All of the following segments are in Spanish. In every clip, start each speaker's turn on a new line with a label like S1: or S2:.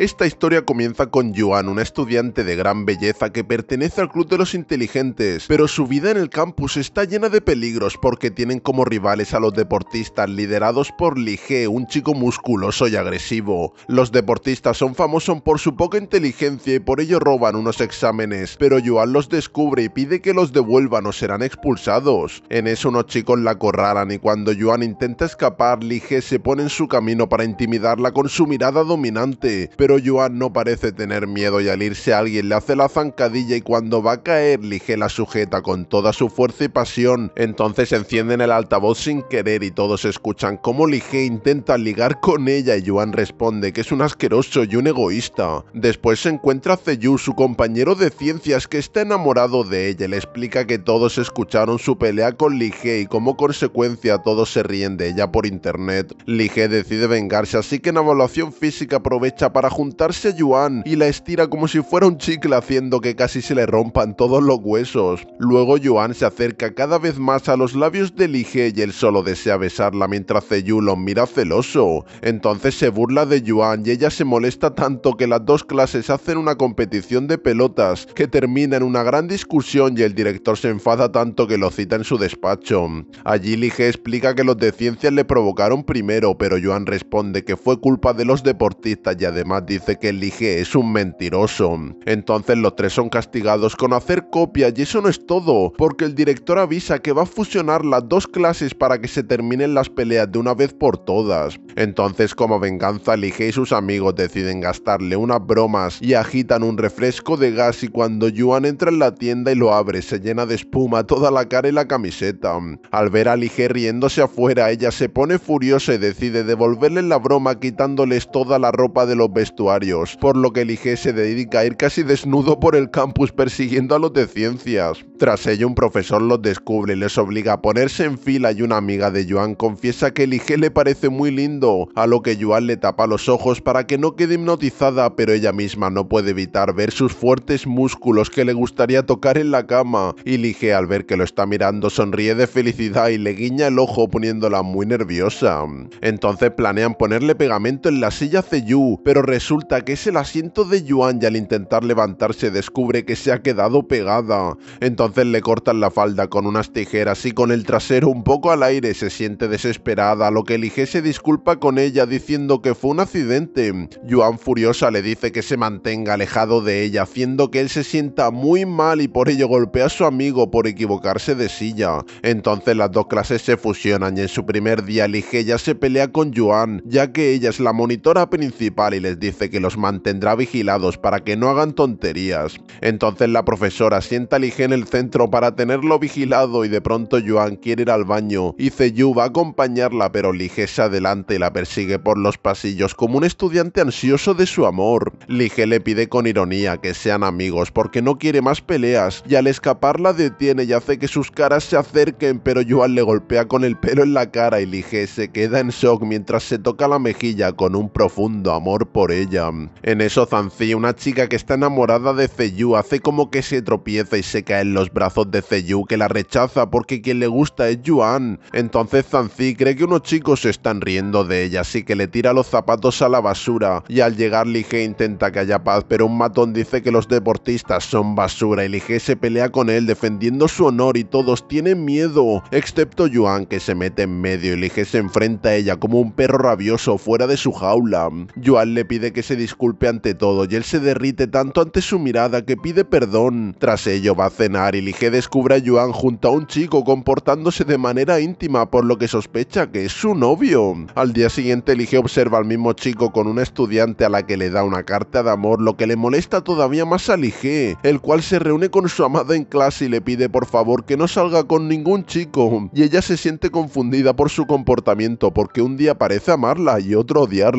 S1: Esta historia comienza con Yuan, un estudiante de gran belleza que pertenece al Club de los Inteligentes, pero su vida en el campus está llena de peligros porque tienen como rivales a los deportistas liderados por Lige, un chico musculoso y agresivo. Los deportistas son famosos por su poca inteligencia y por ello roban unos exámenes, pero Joan los descubre y pide que los devuelvan o serán expulsados. En eso unos chicos la corralan y cuando Yuan intenta escapar, Lige se pone en su camino para intimidarla con su mirada dominante, pero Yuan no parece tener miedo y al irse alguien le hace la zancadilla y cuando va a caer Lige la sujeta con toda su fuerza y pasión, entonces encienden el altavoz sin querer y todos escuchan cómo Lige intenta ligar con ella y Yuan responde que es un asqueroso y un egoísta. Después se encuentra Zeyu, su compañero de ciencias que está enamorado de ella, le explica que todos escucharon su pelea con Lige y como consecuencia todos se ríen de ella por internet. Lige decide vengarse así que en evaluación física aprovecha para juntarse a Yuan y la estira como si fuera un chicle haciendo que casi se le rompan todos los huesos. Luego Yuan se acerca cada vez más a los labios de Lige y él solo desea besarla mientras Zeyu lo mira celoso. Entonces se burla de Yuan y ella se molesta tanto que las dos clases hacen una competición de pelotas que termina en una gran discusión y el director se enfada tanto que lo cita en su despacho. Allí Lige explica que los de ciencias le provocaron primero, pero Yuan responde que fue culpa de los deportistas y además dice que elige es un mentiroso. Entonces los tres son castigados con hacer copias y eso no es todo, porque el director avisa que va a fusionar las dos clases para que se terminen las peleas de una vez por todas. Entonces como venganza Lige y sus amigos deciden gastarle unas bromas y agitan un refresco de gas y cuando Yuan entra en la tienda y lo abre se llena de espuma toda la cara y la camiseta. Al ver a Lige riéndose afuera ella se pone furiosa y decide devolverle la broma quitándoles toda la ropa de los vestidos por lo que Lige se dedica a ir casi desnudo por el campus persiguiendo a los de ciencias. Tras ello, un profesor los descubre y les obliga a ponerse en fila y una amiga de Yuan confiesa que Lige le parece muy lindo, a lo que Yuan le tapa los ojos para que no quede hipnotizada, pero ella misma no puede evitar ver sus fuertes músculos que le gustaría tocar en la cama, y Lige al ver que lo está mirando sonríe de felicidad y le guiña el ojo poniéndola muy nerviosa. Entonces planean ponerle pegamento en la silla Ceyu, pero Resulta que es el asiento de Yuan y al intentar levantarse descubre que se ha quedado pegada. Entonces le cortan la falda con unas tijeras y con el trasero un poco al aire se siente desesperada, lo que elige se disculpa con ella diciendo que fue un accidente. Yuan furiosa le dice que se mantenga alejado de ella, haciendo que él se sienta muy mal y por ello golpea a su amigo por equivocarse de silla. Entonces las dos clases se fusionan y en su primer día ya se pelea con Yuan, ya que ella es la monitora principal y les dice dice que los mantendrá vigilados para que no hagan tonterías. Entonces la profesora sienta a Lige en el centro para tenerlo vigilado y de pronto Yuan quiere ir al baño y Zeyu va a acompañarla pero Lige se adelanta y la persigue por los pasillos como un estudiante ansioso de su amor. Lige le pide con ironía que sean amigos porque no quiere más peleas y al escapar la detiene y hace que sus caras se acerquen pero Yuan le golpea con el pelo en la cara y Lige se queda en shock mientras se toca la mejilla con un profundo amor por él ella. En eso Zanzi, una chica que está enamorada de Zeyu, hace como que se tropieza y se cae en los brazos de Zeyu, que la rechaza porque quien le gusta es Yuan. Entonces Zanzi cree que unos chicos se están riendo de ella, así que le tira los zapatos a la basura y al llegar Lige intenta que haya paz, pero un matón dice que los deportistas son basura y Lige se pelea con él defendiendo su honor y todos tienen miedo, excepto Yuan que se mete en medio y Lige se enfrenta a ella como un perro rabioso fuera de su jaula. Yuan le pide que se disculpe ante todo y él se derrite tanto ante su mirada que pide perdón. Tras ello va a cenar y Lige descubre a Yuan junto a un chico comportándose de manera íntima por lo que sospecha que es su novio. Al día siguiente Lige observa al mismo chico con una estudiante a la que le da una carta de amor lo que le molesta todavía más a Lige, el cual se reúne con su amada en clase y le pide por favor que no salga con ningún chico y ella se siente confundida por su comportamiento porque un día parece amarla y otro odiarla.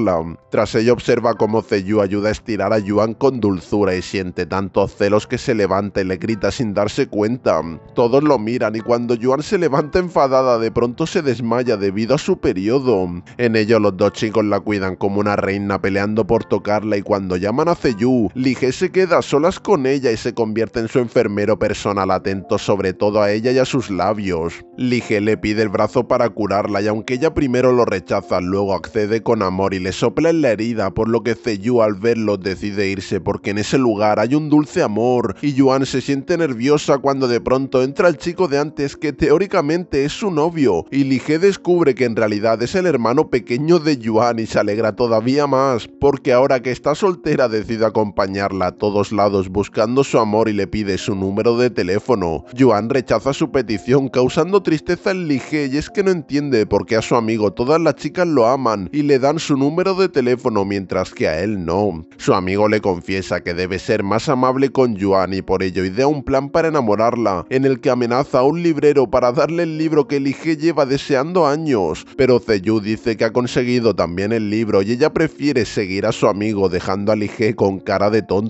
S1: Tras ello observa como Zeyu ayuda a estirar a Yuan con dulzura y siente tantos celos que se levanta y le grita sin darse cuenta. Todos lo miran y cuando Yuan se levanta enfadada de pronto se desmaya debido a su periodo. En ello los dos chicos la cuidan como una reina peleando por tocarla y cuando llaman a Li Lige se queda a solas con ella y se convierte en su enfermero personal atento sobre todo a ella y a sus labios. Lige le pide el brazo para curarla y aunque ella primero lo rechaza, luego accede con amor y le sopla en la herida por lo que que al verlo decide irse porque en ese lugar hay un dulce amor y Yuan se siente nerviosa cuando de pronto entra el chico de antes que teóricamente es su novio y Lige descubre que en realidad es el hermano pequeño de Yuan y se alegra todavía más porque ahora que está soltera decide acompañarla a todos lados buscando su amor y le pide su número de teléfono. Yuan rechaza su petición causando tristeza en Lige y es que no entiende por qué a su amigo todas las chicas lo aman y le dan su número de teléfono mientras que a él no. Su amigo le confiesa que debe ser más amable con Yuan y por ello idea un plan para enamorarla, en el que amenaza a un librero para darle el libro que Elige lleva deseando años, pero Zeyu dice que ha conseguido también el libro y ella prefiere seguir a su amigo dejando a Lige con cara de tonto.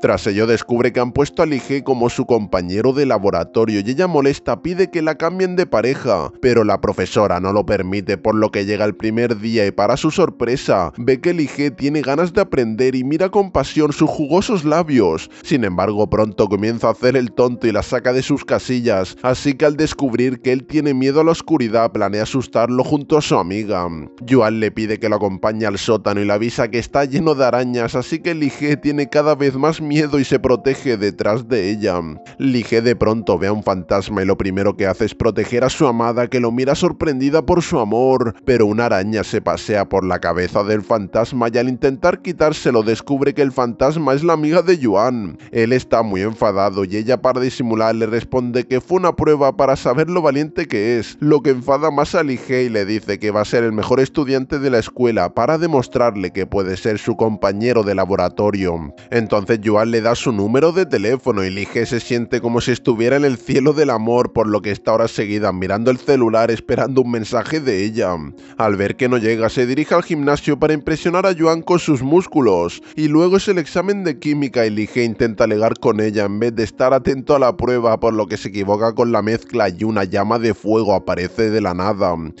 S1: Tras ello descubre que han puesto a Lige como su compañero de laboratorio y ella molesta pide que la cambien de pareja, pero la profesora no lo permite por lo que llega el primer día y para su sorpresa ve que Lige tiene ganas de aprender y mira con pasión sus jugosos labios. Sin embargo pronto comienza a hacer el tonto y la saca de sus casillas, así que al descubrir que él tiene miedo a la oscuridad planea asustarlo junto a su amiga. Joan le pide que lo acompañe al sótano y le avisa que está lleno de arañas así que Lige tiene cada vez más miedo miedo y se protege detrás de ella. Lige de pronto ve a un fantasma y lo primero que hace es proteger a su amada que lo mira sorprendida por su amor, pero una araña se pasea por la cabeza del fantasma y al intentar quitárselo descubre que el fantasma es la amiga de Yuan. Él está muy enfadado y ella para disimular le responde que fue una prueba para saber lo valiente que es, lo que enfada más a Lige y le dice que va a ser el mejor estudiante de la escuela para demostrarle que puede ser su compañero de laboratorio. Entonces Yuan le da su número de teléfono y Lige se siente como si estuviera en el cielo del amor, por lo que está ahora seguida mirando el celular esperando un mensaje de ella. Al ver que no llega, se dirige al gimnasio para impresionar a Yuan con sus músculos, y luego es el examen de química y Lige intenta legar con ella en vez de estar atento a la prueba, por lo que se equivoca con la mezcla y una llama de fuego aparece de la nada.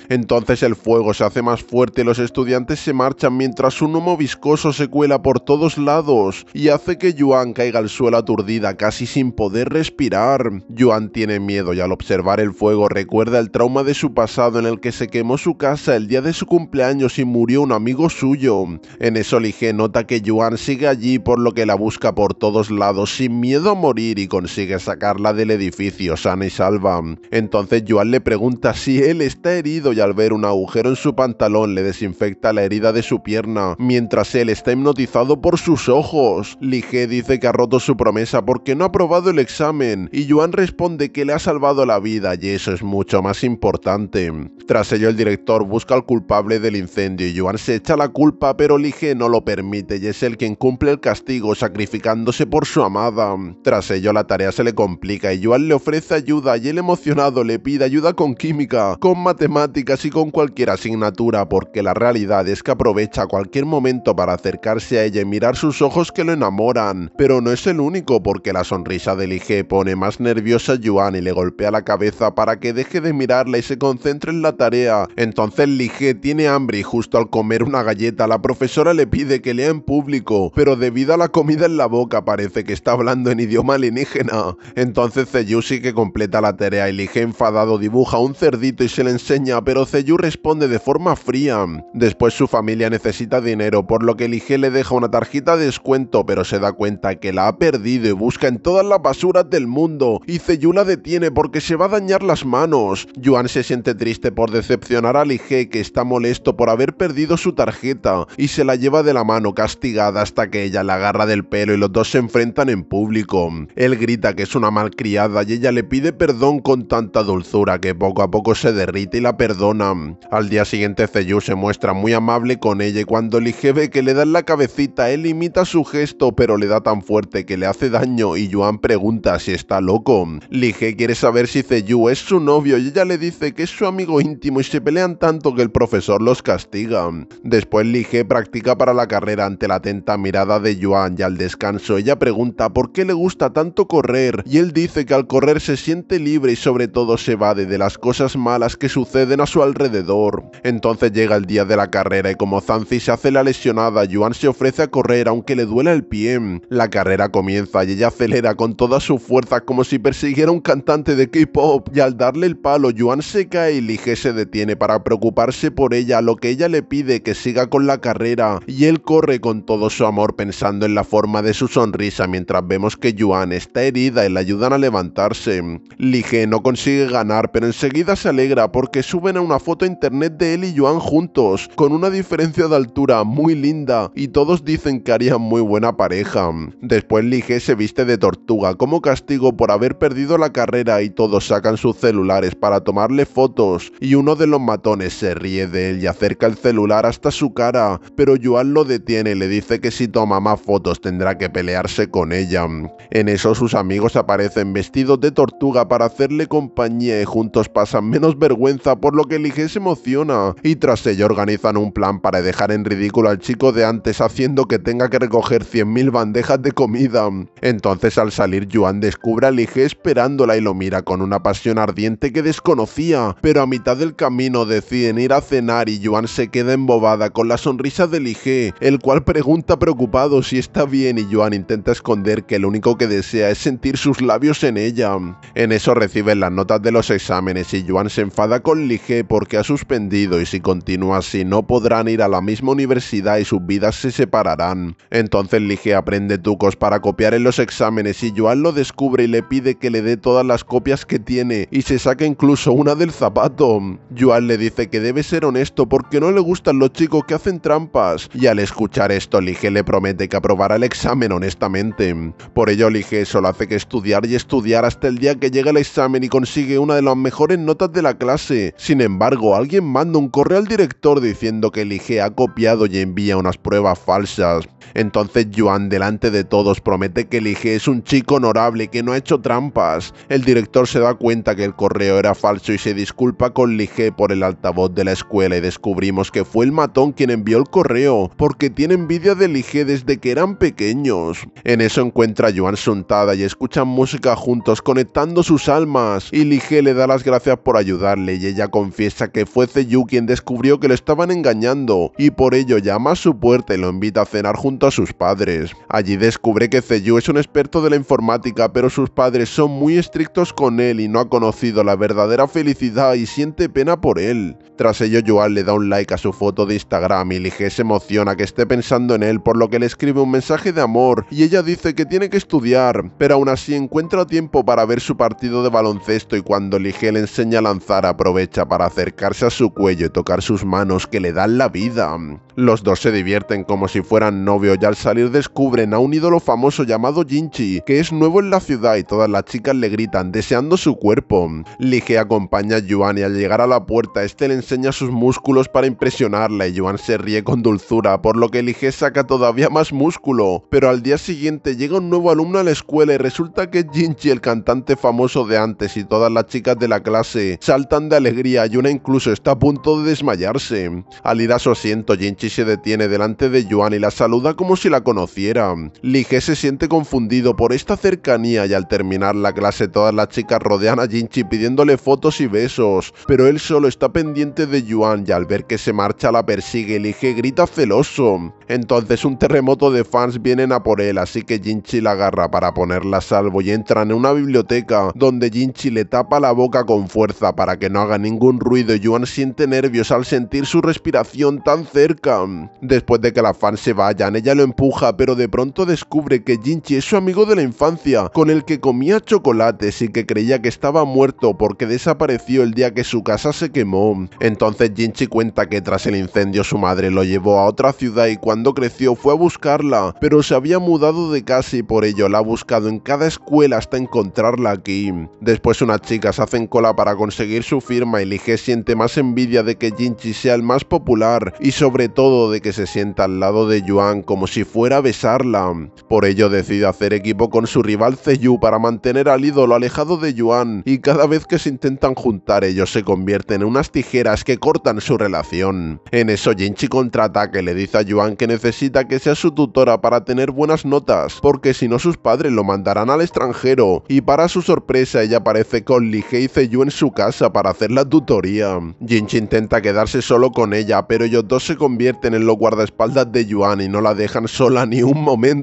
S1: Entonces el fuego se hace más fuerte y los estudiantes se marchan mientras un humo viscoso se cuela por todos lados y hace que Yuan Yuan caiga al suelo aturdida, casi sin poder respirar. Yuan tiene miedo y al observar el fuego recuerda el trauma de su pasado en el que se quemó su casa el día de su cumpleaños y murió un amigo suyo. En eso Lige nota que Yuan sigue allí por lo que la busca por todos lados sin miedo a morir y consigue sacarla del edificio sana y salva. Entonces Yuan le pregunta si él está herido y al ver un agujero en su pantalón le desinfecta la herida de su pierna mientras él está hipnotizado por sus ojos. Lige dice que ha roto su promesa porque no ha aprobado el examen y Yuan responde que le ha salvado la vida y eso es mucho más importante. Tras ello el director busca al culpable del incendio y Yuan se echa la culpa pero Lige no lo permite y es el quien cumple el castigo sacrificándose por su amada. Tras ello la tarea se le complica y Yuan le ofrece ayuda y el emocionado le pide ayuda con química, con matemáticas y con cualquier asignatura porque la realidad es que aprovecha cualquier momento para acercarse a ella y mirar sus ojos que lo enamoran pero no es el único porque la sonrisa de Lige pone más nerviosa a Yuan y le golpea la cabeza para que deje de mirarla y se concentre en la tarea. Entonces Lige tiene hambre y justo al comer una galleta la profesora le pide que lea en público, pero debido a la comida en la boca parece que está hablando en idioma alienígena. Entonces Zeyu sí que completa la tarea y Lige enfadado dibuja un cerdito y se le enseña, pero Zeyu responde de forma fría. Después su familia necesita dinero, por lo que Lige le deja una tarjeta de descuento, pero se da cuenta que la ha perdido y busca en todas las basuras del mundo. Y Zeyu la detiene porque se va a dañar las manos. Yuan se siente triste por decepcionar a Lige que está molesto por haber perdido su tarjeta y se la lleva de la mano castigada hasta que ella la agarra del pelo y los dos se enfrentan en público. Él grita que es una malcriada y ella le pide perdón con tanta dulzura que poco a poco se derrite y la perdona. Al día siguiente Zeyu se muestra muy amable con ella y cuando Lige ve que le dan la cabecita él imita su gesto pero le da tan fuerte que le hace daño y Yuan pregunta si está loco. Lige quiere saber si Zeyu es su novio y ella le dice que es su amigo íntimo y se pelean tanto que el profesor los castiga. Después Lige practica para la carrera ante la atenta mirada de Yuan y al descanso ella pregunta por qué le gusta tanto correr y él dice que al correr se siente libre y sobre todo se evade de las cosas malas que suceden a su alrededor. Entonces llega el día de la carrera y como Zanzi se hace la lesionada, Yuan se ofrece a correr aunque le duela el pie. La carrera comienza y ella acelera con todas sus fuerzas como si persiguiera a un cantante de K-pop y al darle el palo Yuan se cae y Lige se detiene para preocuparse por ella, lo que ella le pide que siga con la carrera y él corre con todo su amor pensando en la forma de su sonrisa mientras vemos que Yuan está herida y la ayudan a levantarse. Lige no consigue ganar pero enseguida se alegra porque suben a una foto internet de él y Yuan juntos, con una diferencia de altura muy linda y todos dicen que harían muy buena pareja. Después Lige se viste de tortuga como castigo por haber perdido la carrera y todos sacan sus celulares para tomarle fotos y uno de los matones se ríe de él y acerca el celular hasta su cara, pero Yuan lo detiene y le dice que si toma más fotos tendrá que pelearse con ella. En eso sus amigos aparecen vestidos de tortuga para hacerle compañía y juntos pasan menos vergüenza por lo que Lige se emociona y tras ello organizan un plan para dejar en ridículo al chico de antes haciendo que tenga que recoger 100.000 bandejas de comida. Entonces al salir Yuan descubre a Lige esperándola y lo mira con una pasión ardiente que desconocía, pero a mitad del camino deciden ir a cenar y Yuan se queda embobada con la sonrisa de Lige, el cual pregunta preocupado si está bien y Yuan intenta esconder que lo único que desea es sentir sus labios en ella. En eso reciben las notas de los exámenes y Yuan se enfada con Lige porque ha suspendido y si continúa así no podrán ir a la misma universidad y sus vidas se separarán. Entonces Lige aprende tucos para copiar en los exámenes y Joan lo descubre y le pide que le dé todas las copias que tiene y se saca incluso una del zapato. Joan le dice que debe ser honesto porque no le gustan los chicos que hacen trampas y al escuchar esto Lige le promete que aprobará el examen honestamente. Por ello Lige solo hace que estudiar y estudiar hasta el día que llega el examen y consigue una de las mejores notas de la clase. Sin embargo, alguien manda un correo al director diciendo que Lige ha copiado y envía unas pruebas falsas. Entonces Joan delante de todos, promete que Lige es un chico honorable que no ha hecho trampas. El director se da cuenta que el correo era falso y se disculpa con Lige por el altavoz de la escuela y descubrimos que fue el matón quien envió el correo, porque tiene envidia de Lige desde que eran pequeños. En eso encuentra a Joan Suntada y escuchan música juntos conectando sus almas y Lige le da las gracias por ayudarle y ella confiesa que fue Zeyu quien descubrió que lo estaban engañando y por ello llama a su puerta y lo invita a cenar junto a sus padres. Allí descubre que Zeyu es un experto de la informática, pero sus padres son muy estrictos con él y no ha conocido la verdadera felicidad y siente pena por él. Tras ello, Yuan le da un like a su foto de Instagram y Lige se emociona que esté pensando en él, por lo que le escribe un mensaje de amor y ella dice que tiene que estudiar, pero aún así encuentra tiempo para ver su partido de baloncesto y cuando Lige le enseña a lanzar aprovecha para acercarse a su cuello y tocar sus manos que le dan la vida. Los dos se divierten como si fueran novio y al salir descubren a un un ídolo famoso llamado Jinchi, que es nuevo en la ciudad y todas las chicas le gritan deseando su cuerpo. Lige acompaña a Yuan y al llegar a la puerta este le enseña sus músculos para impresionarla y Yuan se ríe con dulzura, por lo que Lige saca todavía más músculo. Pero al día siguiente llega un nuevo alumno a la escuela y resulta que es Jinchi el cantante famoso de antes y todas las chicas de la clase saltan de alegría y una incluso está a punto de desmayarse. Al ir a su asiento Jinchi se detiene delante de Yuan y la saluda como si la conociera. Lige se siente confundido por esta cercanía y al terminar la clase todas las chicas rodean a Jinchi pidiéndole fotos y besos, pero él solo está pendiente de Yuan y al ver que se marcha la persigue Lige grita celoso. Entonces un terremoto de fans vienen a por él, así que Jinchi la agarra para ponerla a salvo y entran en una biblioteca donde Jinchi le tapa la boca con fuerza para que no haga ningún ruido y Yuan siente nervios al sentir su respiración tan cerca. Después de que las fans se vayan, ella lo empuja pero de pronto descubre que Jinchi es su amigo de la infancia, con el que comía chocolates y que creía que estaba muerto porque desapareció el día que su casa se quemó. Entonces Jinchi cuenta que tras el incendio su madre lo llevó a otra ciudad y cuando creció fue a buscarla, pero se había mudado de casa y por ello la ha buscado en cada escuela hasta encontrarla aquí. Después unas chicas hacen cola para conseguir su firma y Lige siente más envidia de que Jinchi sea el más popular y sobre todo de que se sienta al lado de Yuan como si fuera a besarla. Por ello decide hacer equipo con su rival Zeyu para mantener al ídolo alejado de Yuan y cada vez que se intentan juntar ellos se convierten en unas tijeras que cortan su relación. En eso Jinchi contrata que le dice a Yuan que necesita que sea su tutora para tener buenas notas, porque si no sus padres lo mandarán al extranjero y para su sorpresa ella aparece con lige y Zeyu en su casa para hacer la tutoría. Jinchi intenta quedarse solo con ella, pero ellos dos se convierten en los guardaespaldas de Yuan y no la dejan sola ni un momento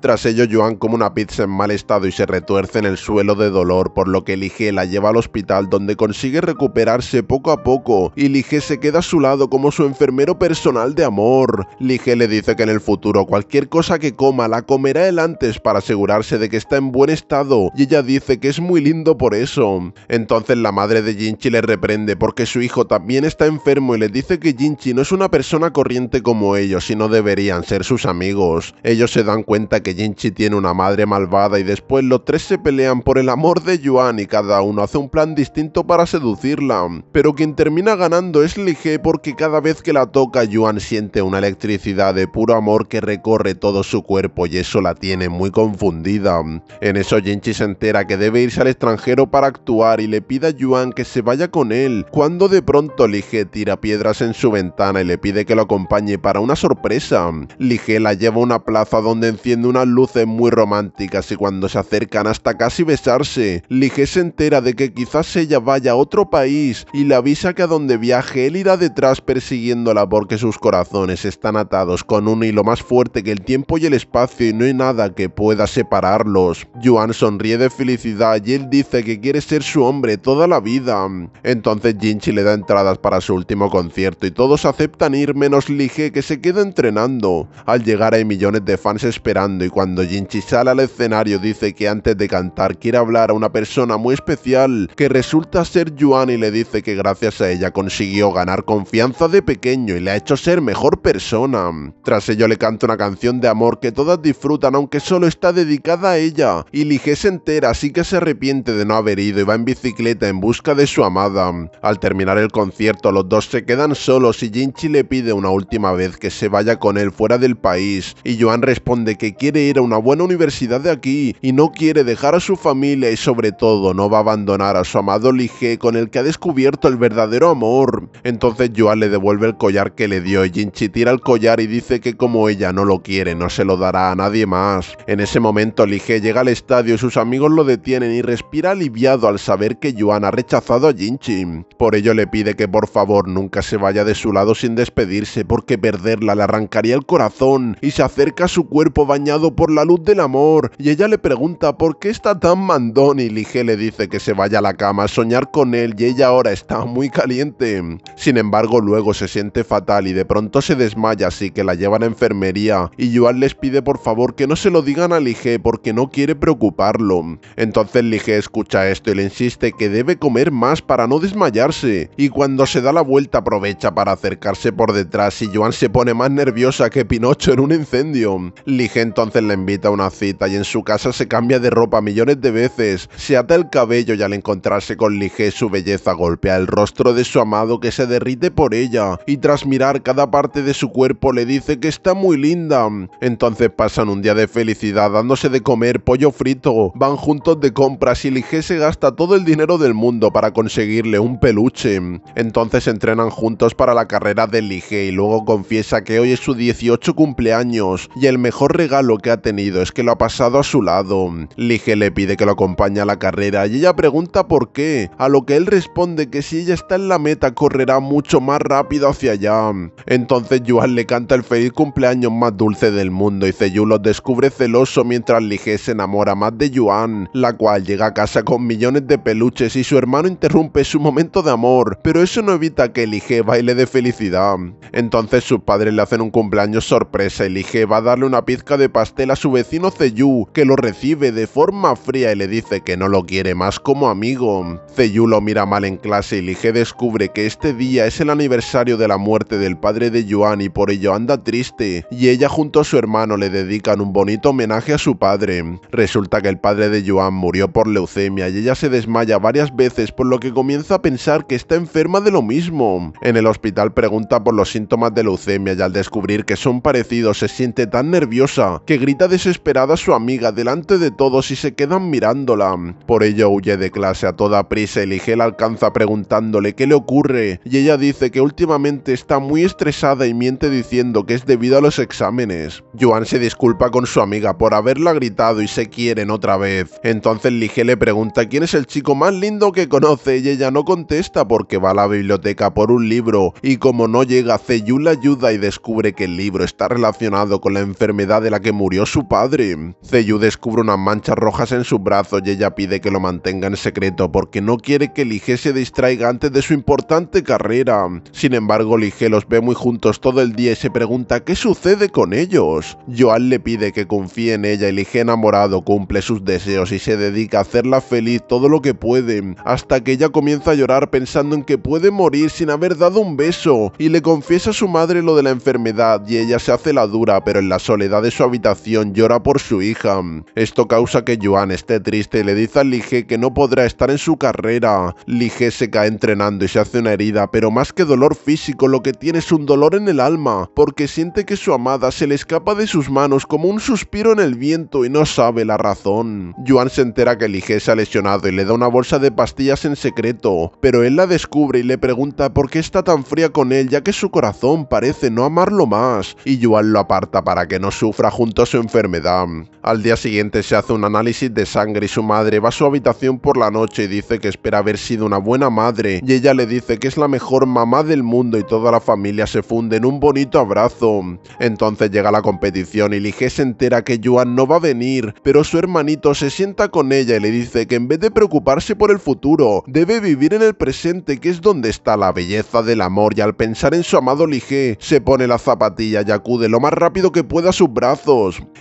S1: tras ello, Joan come una pizza en mal estado y se retuerce en el suelo de dolor, por lo que Lige la lleva al hospital donde consigue recuperarse poco a poco y Lige se queda a su lado como su enfermero personal de amor. Lige le dice que en el futuro cualquier cosa que coma la comerá él antes para asegurarse de que está en buen estado y ella dice que es muy lindo por eso. Entonces la madre de Jinchi le reprende porque su hijo también está enfermo y le dice que Jinchi no es una persona corriente como ellos y no deberían ser sus amigos. Ellos se dan cuenta que Jinchi tiene una madre malvada y después los tres se pelean por el amor de Yuan y cada uno hace un plan distinto para seducirla. Pero quien termina ganando es Lige porque cada vez que la toca Yuan siente una electricidad de puro amor que recorre todo su cuerpo y eso la tiene muy confundida. En eso Jinchi se entera que debe irse al extranjero para actuar y le pide a Yuan que se vaya con él, cuando de pronto Lige tira piedras en su ventana y le pide que lo acompañe para una sorpresa. Lige la lleva a una plaza donde enciende unas luces muy románticas y cuando se acercan hasta casi besarse, Lige se entera de que quizás ella vaya a otro país y le avisa que a donde viaje él irá detrás persiguiéndola porque sus corazones están atados con un hilo más fuerte que el tiempo y el espacio y no hay nada que pueda separarlos. Yuan sonríe de felicidad y él dice que quiere ser su hombre toda la vida. Entonces Jinchi le da entradas para su último concierto y todos aceptan ir menos Lige que se queda entrenando. Al llegar hay millones de fans esperando y cuando Jinchi sale al escenario dice que antes de cantar quiere hablar a una persona muy especial que resulta ser Yuan y le dice que gracias a ella consiguió ganar confianza de pequeño y le ha hecho ser mejor persona. Tras ello le canta una canción de amor que todas disfrutan aunque solo está dedicada a ella y Lige se entera así que se arrepiente de no haber ido y va en bicicleta en busca de su amada. Al terminar el concierto los dos se quedan solos y Jinchi le pide una última vez que se vaya con él fuera del país y Joan responde de que quiere ir a una buena universidad de aquí y no quiere dejar a su familia y sobre todo no va a abandonar a su amado Lige con el que ha descubierto el verdadero amor. Entonces Yuan le devuelve el collar que le dio y Jinchi tira el collar y dice que como ella no lo quiere no se lo dará a nadie más. En ese momento Lige llega al estadio y sus amigos lo detienen y respira aliviado al saber que Yuan ha rechazado a Jinchi. Por ello le pide que por favor nunca se vaya de su lado sin despedirse porque perderla le arrancaría el corazón y se acerca a su cuerpo bañado por la luz del amor y ella le pregunta por qué está tan mandón y Lige le dice que se vaya a la cama a soñar con él y ella ahora está muy caliente. Sin embargo, luego se siente fatal y de pronto se desmaya así que la llevan a enfermería y Joan les pide por favor que no se lo digan a Lige porque no quiere preocuparlo. Entonces Lige escucha esto y le insiste que debe comer más para no desmayarse y cuando se da la vuelta aprovecha para acercarse por detrás y Joan se pone más nerviosa que Pinocho en un incendio. Lige entonces le invita a una cita y en su casa se cambia de ropa millones de veces, se ata el cabello y al encontrarse con Lige su belleza golpea el rostro de su amado que se derrite por ella y tras mirar cada parte de su cuerpo le dice que está muy linda. Entonces pasan un día de felicidad dándose de comer pollo frito, van juntos de compras y Lige se gasta todo el dinero del mundo para conseguirle un peluche. Entonces entrenan juntos para la carrera de Lige y luego confiesa que hoy es su 18 cumpleaños y el mejor regalo que ha tenido es que lo ha pasado a su lado. Lige le pide que lo acompañe a la carrera y ella pregunta por qué, a lo que él responde que si ella está en la meta correrá mucho más rápido hacia allá. Entonces Yuan le canta el feliz cumpleaños más dulce del mundo y Zeyu lo descubre celoso mientras Lige se enamora más de Yuan, la cual llega a casa con millones de peluches y su hermano interrumpe su momento de amor, pero eso no evita que Lige baile de felicidad. Entonces sus padres le hacen un cumpleaños sorpresa y Lige va a darle una de pastel a su vecino Zeyu, que lo recibe de forma fría y le dice que no lo quiere más como amigo. Zeyu lo mira mal en clase y Lige descubre que este día es el aniversario de la muerte del padre de Yuan y por ello anda triste, y ella junto a su hermano le dedican un bonito homenaje a su padre. Resulta que el padre de Yuan murió por leucemia y ella se desmaya varias veces por lo que comienza a pensar que está enferma de lo mismo. En el hospital pregunta por los síntomas de leucemia y al descubrir que son parecidos se siente tan nervioso que grita desesperada a su amiga delante de todos y se quedan mirándola. Por ello huye de clase a toda prisa y Ligel alcanza preguntándole qué le ocurre, y ella dice que últimamente está muy estresada y miente diciendo que es debido a los exámenes. Joan se disculpa con su amiga por haberla gritado y se quieren otra vez. Entonces Ligel le pregunta quién es el chico más lindo que conoce y ella no contesta porque va a la biblioteca por un libro y como no llega Zeyun la ayuda y descubre que el libro está relacionado con la enfermedad de la que murió su padre. Zeyu descubre unas manchas rojas en su brazo y ella pide que lo mantenga en secreto porque no quiere que Lige se distraiga antes de su importante carrera. Sin embargo, Lige los ve muy juntos todo el día y se pregunta qué sucede con ellos. Joan le pide que confíe en ella y Lige enamorado cumple sus deseos y se dedica a hacerla feliz todo lo que puede, hasta que ella comienza a llorar pensando en que puede morir sin haber dado un beso y le confiesa a su madre lo de la enfermedad y ella se hace la dura, pero en la soledad su habitación llora por su hija. Esto causa que Joan esté triste y le dice a Lige que no podrá estar en su carrera. Lige se cae entrenando y se hace una herida, pero más que dolor físico lo que tiene es un dolor en el alma, porque siente que su amada se le escapa de sus manos como un suspiro en el viento y no sabe la razón. Joan se entera que Lige se ha lesionado y le da una bolsa de pastillas en secreto, pero él la descubre y le pregunta por qué está tan fría con él ya que su corazón parece no amarlo más, y Joan lo aparta para que no sufra junto a su enfermedad. Al día siguiente se hace un análisis de sangre y su madre va a su habitación por la noche y dice que espera haber sido una buena madre y ella le dice que es la mejor mamá del mundo y toda la familia se funde en un bonito abrazo. Entonces llega la competición y Lige se entera que Yuan no va a venir, pero su hermanito se sienta con ella y le dice que en vez de preocuparse por el futuro, debe vivir en el presente que es donde está la belleza del amor y al pensar en su amado Lige, se pone la zapatilla y acude lo más rápido que pueda a su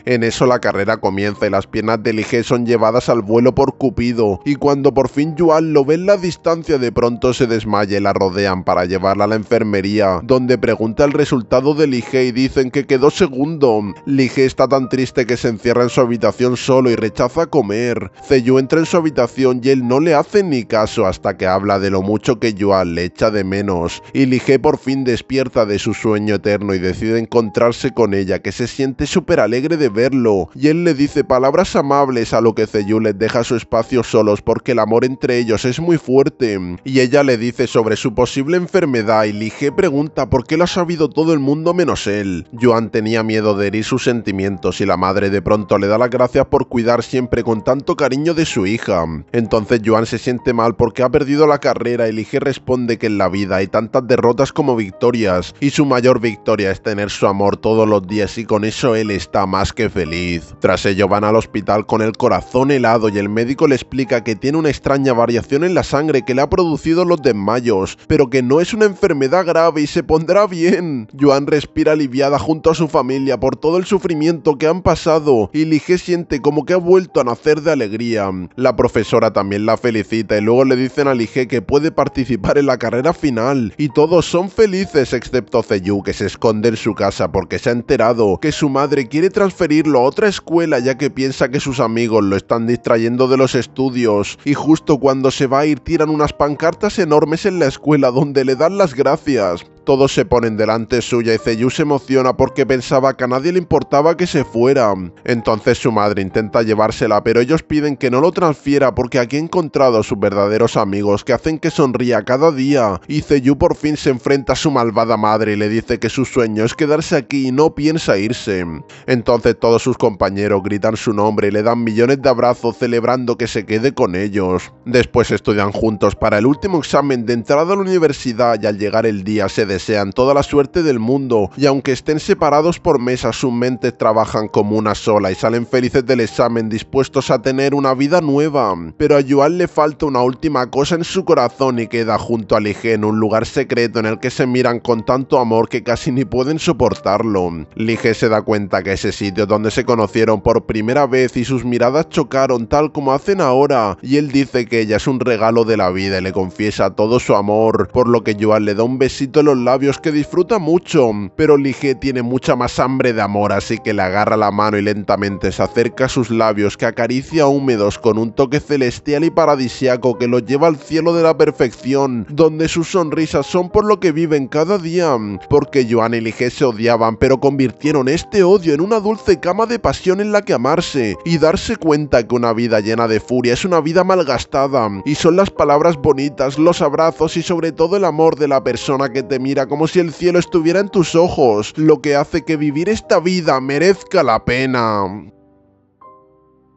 S1: en eso la carrera comienza y las piernas de Lige son llevadas al vuelo por Cupido, y cuando por fin Yuan lo ve en la distancia de pronto se desmaya y la rodean para llevarla a la enfermería, donde pregunta el resultado de Lige y dicen que quedó segundo. Lige está tan triste que se encierra en su habitación solo y rechaza comer. Zeyu entra en su habitación y él no le hace ni caso hasta que habla de lo mucho que Yuan le echa de menos, y Lige por fin despierta de su sueño eterno y decide encontrarse con ella que se siente súper alegre de verlo, y él le dice palabras amables a lo que Zeyu les deja su espacio solos porque el amor entre ellos es muy fuerte, y ella le dice sobre su posible enfermedad y Lige pregunta por qué lo ha sabido todo el mundo menos él. Joan tenía miedo de herir sus sentimientos y la madre de pronto le da las gracias por cuidar siempre con tanto cariño de su hija. Entonces Joan se siente mal porque ha perdido la carrera y Lige responde que en la vida hay tantas derrotas como victorias, y su mayor victoria es tener su amor todos los días y con eso él está más que feliz. Tras ello van al hospital con el corazón helado y el médico le explica que tiene una extraña variación en la sangre que le ha producido los desmayos, pero que no es una enfermedad grave y se pondrá bien. Joan respira aliviada junto a su familia por todo el sufrimiento que han pasado y Lige siente como que ha vuelto a nacer de alegría. La profesora también la felicita y luego le dicen a Lige que puede participar en la carrera final y todos son felices excepto Ceyu que se esconde en su casa porque se ha enterado que su madre madre quiere transferirlo a otra escuela ya que piensa que sus amigos lo están distrayendo de los estudios y justo cuando se va a ir tiran unas pancartas enormes en la escuela donde le dan las gracias. Todos se ponen delante suya y Zeyu se emociona porque pensaba que a nadie le importaba que se fuera. Entonces su madre intenta llevársela, pero ellos piden que no lo transfiera porque aquí ha encontrado a sus verdaderos amigos que hacen que sonría cada día. Y Zeyu por fin se enfrenta a su malvada madre y le dice que su sueño es quedarse aquí y no piensa irse. Entonces todos sus compañeros gritan su nombre y le dan millones de abrazos celebrando que se quede con ellos. Después estudian juntos para el último examen de entrada a la universidad y al llegar el día se sean toda la suerte del mundo y aunque estén separados por mesas, sus mentes trabajan como una sola y salen felices del examen dispuestos a tener una vida nueva. Pero a Yuan le falta una última cosa en su corazón y queda junto a en un lugar secreto en el que se miran con tanto amor que casi ni pueden soportarlo. Lige se da cuenta que ese sitio donde se conocieron por primera vez y sus miradas chocaron tal como hacen ahora, y él dice que ella es un regalo de la vida y le confiesa todo su amor, por lo que Yuan le da un besito en los labios que disfruta mucho, pero Lige tiene mucha más hambre de amor, así que le agarra la mano y lentamente se acerca a sus labios que acaricia húmedos con un toque celestial y paradisiaco que lo lleva al cielo de la perfección, donde sus sonrisas son por lo que viven cada día, porque Joan y Lige se odiaban, pero convirtieron este odio en una dulce cama de pasión en la que amarse y darse cuenta que una vida llena de furia es una vida malgastada, y son las palabras bonitas, los abrazos y sobre todo el amor de la persona que te mira como si el cielo estuviera en tus ojos, lo que hace que vivir esta vida merezca la pena.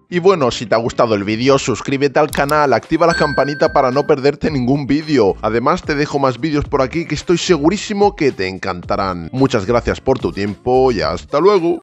S1: Y bueno, si te ha gustado el vídeo, suscríbete al canal, activa la campanita para no perderte ningún vídeo. Además, te dejo más vídeos por aquí que estoy segurísimo que te encantarán. Muchas gracias por tu tiempo y hasta luego.